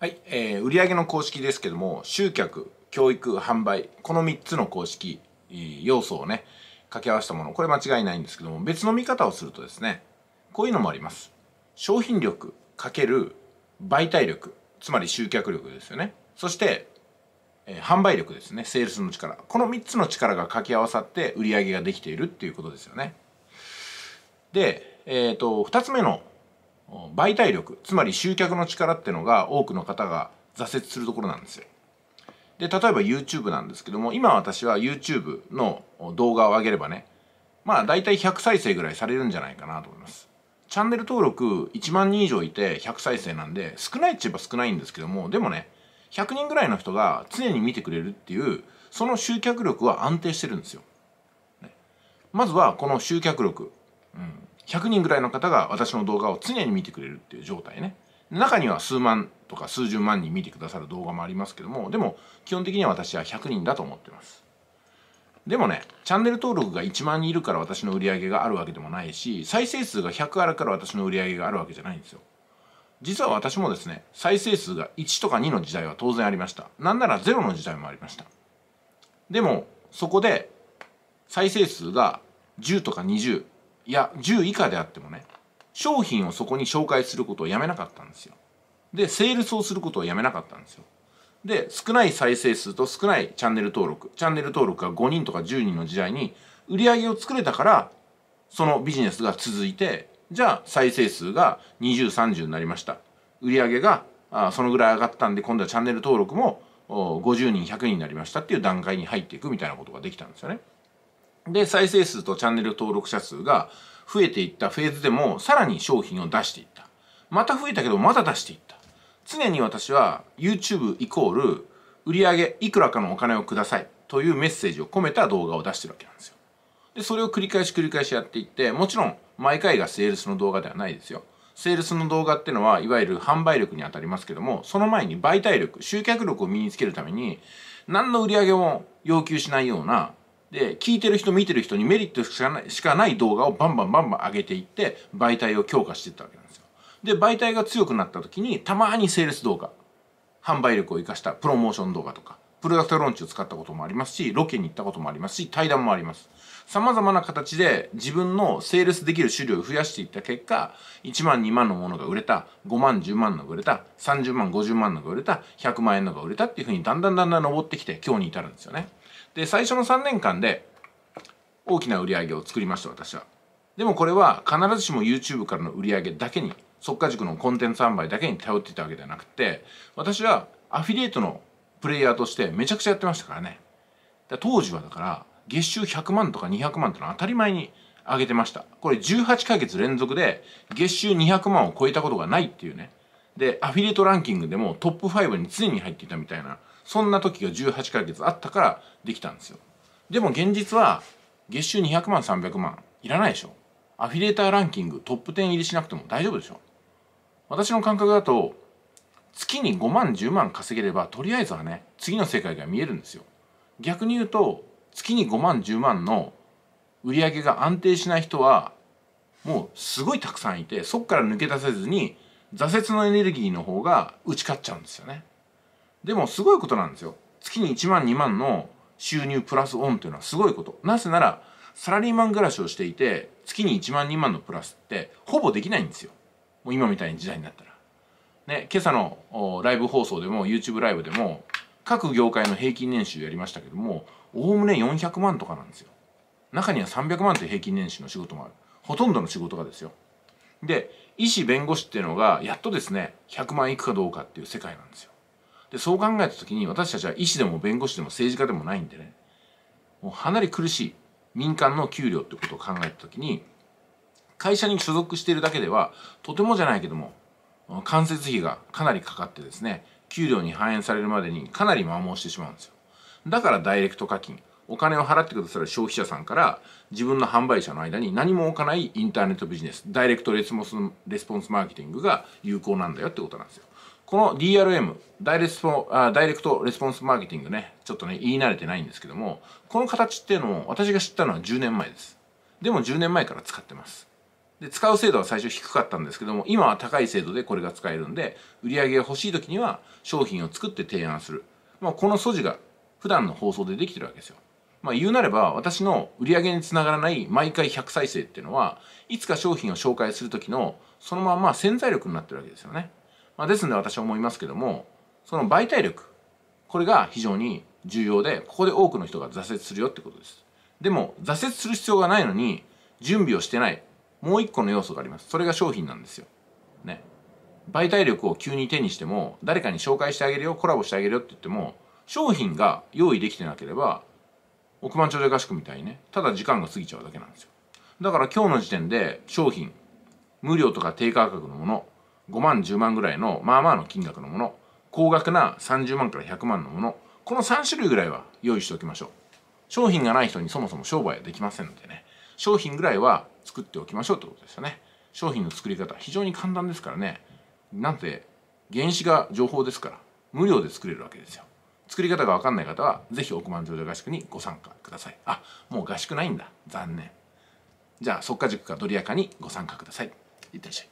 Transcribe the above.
はい、えー、売上の公式ですけども集客教育販売この3つの公式要素をね掛け合わせたものこれ間違いないんですけども別の見方をするとですねこういうのもあります商品力×媒体力つまり集客力ですよねそしてえ販売力ですねセールスの力この3つの力が掛け合わさって売り上げができているっていうことですよねで、えーと、と2つ目の媒体力つまり集客の力ってのが多くの方が挫折するところなんですよ。で例えば YouTube なんですけども今私は YouTube の動画を上げればねまあ大体100再生ぐらいされるんじゃないかなと思います。チャンネル登録1万人以上いて100再生なんで少ないっちゃえば少ないんですけどもでもね100人ぐらいの人が常に見てくれるっていうその集客力は安定してるんですよ。ね、まずはこの集客力、うん、100人ぐらいの方が私の動画を常に見てくれるっていう状態ね中には数万とか数十万人見てくださる動画もありますけどもでも基本的には私は100人だと思ってますでもねチャンネル登録が1万人いるから私の売り上げがあるわけでもないし再生数が100あるから私の売り上げがあるわけじゃないんですよ実は私もですね再生数が1とか2の時代は当然ありましたなんなら0の時代もありましたでもそこで再生数が10とか20いや10以下であってもね商品をそこに紹介することをやめなかったんですよでセールスをすることをやめなかったんですよで少ない再生数と少ないチャンネル登録チャンネル登録が5人とか10人の時代に売り上げを作れたからそのビジネスが続いてじゃあ再生数が2030になりました売り上げがあそのぐらい上がったんで今度はチャンネル登録も50人100人になりましたっていう段階に入っていくみたいなことができたんですよね。で、再生数とチャンネル登録者数が増えていったフェーズでも、さらに商品を出していった。また増えたけど、また出していった。常に私は YouTube イコール売上いくらかのお金をくださいというメッセージを込めた動画を出してるわけなんですよ。で、それを繰り返し繰り返しやっていって、もちろん毎回がセールスの動画ではないですよ。セールスの動画ってのはいわゆる販売力にあたりますけども、その前に媒体力、集客力を身につけるために、何の売り上げも要求しないようなで聞いてる人見てる人にメリットしかないしかない動画をバンバンバンバン上げていって媒体を強化していったわけなんですよで媒体が強くなった時にたまにセールス動画販売力を生かしたプロモーション動画とかプロダクトローンチを使ったこともありますしロケに行ったこともありますし対談もあります様々な形で自分のセールスできる種類を増やしていった結果、1万2万のものが売れた、5万10万のが売れた、30万50万のが売れた、100万円のが売れたっていうふうにだんだんだんだん上ってきて今日に至るんですよね。で最初の3年間で大きな売り上げを作りました私はでもこれは必ずしも YouTube からの売り上げだけに即果塾のコンテンツ販売だけに頼っていたわけではなくて私はアフィリエイトのプレイヤーとしてめちゃくちゃやってましたからね当時はだから月収100万とか200万ってのは当たり前に上げてましたこれ18ヶ月連続で月収200万を超えたことがないっていうねでアフィリエイトランキングでもトップ5に常に入っていたみたいなそんな時が18ヶ月あったからできたんですよでも現実は月収200万300万いらないでしょアフィリエーターランキングトップ10入りしなくても大丈夫でしょ私の感覚だと月に5万10万稼げればとりあえずはね次の世界が見えるんですよ逆に言うと月に5万10万の売り上げが安定しない人はもうすごいたくさんいてそこから抜け出せずに挫折のエネルギーの方が打ち勝っちゃうんですよねでもすごいことなんですよ。月に1万2万の収入プラスオンというのはすごいこと。なぜなら、サラリーマン暮らしをしていて、月に1万2万のプラスって、ほぼできないんですよ。もう今みたいな時代になったら。ね、今朝のライブ放送でも、YouTube ライブでも、各業界の平均年収やりましたけども、おおむね400万とかなんですよ。中には300万という平均年収の仕事もある。ほとんどの仕事がですよ。で、医師、弁護士っていうのが、やっとですね、100万いくかどうかっていう世界なんですよ。でそう考えた時に私たちは医師でも弁護士でも政治家でもないんでねもう離れ苦しい民間の給料ってことを考えた時に会社に所属しているだけではとてもじゃないけども間接費がかなりかかってですね給料に反映されるまでにかなり摩耗してしまうんですよだからダイレクト課金お金を払ってくださる消費者さんから自分の販売者の間に何も置かないインターネットビジネスダイレクトレスポンスマーケティングが有効なんだよってことなんですよこの DRM ダイレダイレクトレスポンスマーケティングねちょっとね言い慣れてないんですけどもこの形っていうのを私が知ったのは10年前ですでも10年前から使ってますで使う精度は最初低かったんですけども今は高い精度でこれが使えるんで売り上げが欲しい時には商品を作って提案する、まあ、この素地が普段の放送でできてるわけですよまあ言うなれば私の売り上げにつながらない毎回100再生っていうのはいつか商品を紹介する時のそのまま潜在力になってるわけですよねまあ、ですので私は思いますけどもその媒体力これが非常に重要でここで多くの人が挫折するよってことですでも挫折する必要がないのに準備をしてないもう一個の要素がありますそれが商品なんですよね媒体力を急に手にしても誰かに紹介してあげるよコラボしてあげるよって言っても商品が用意できてなければ億万長者合宿みたいにねただ時間が過ぎちゃうだけなんですよだから今日の時点で商品無料とか低価格のもの5万10万ぐらいのまあまあの金額のもの高額な30万から100万のものこの3種類ぐらいは用意しておきましょう商品がない人にそもそも商売はできませんのでね商品ぐらいは作っておきましょうってことですよね商品の作り方非常に簡単ですからねなんて原資が情報ですから無料で作れるわけですよ作り方が分かんない方は是非億万長者合宿にご参加くださいあもう合宿ないんだ残念じゃあ即果塾かドリアカにご参加くださいいってらっしゃい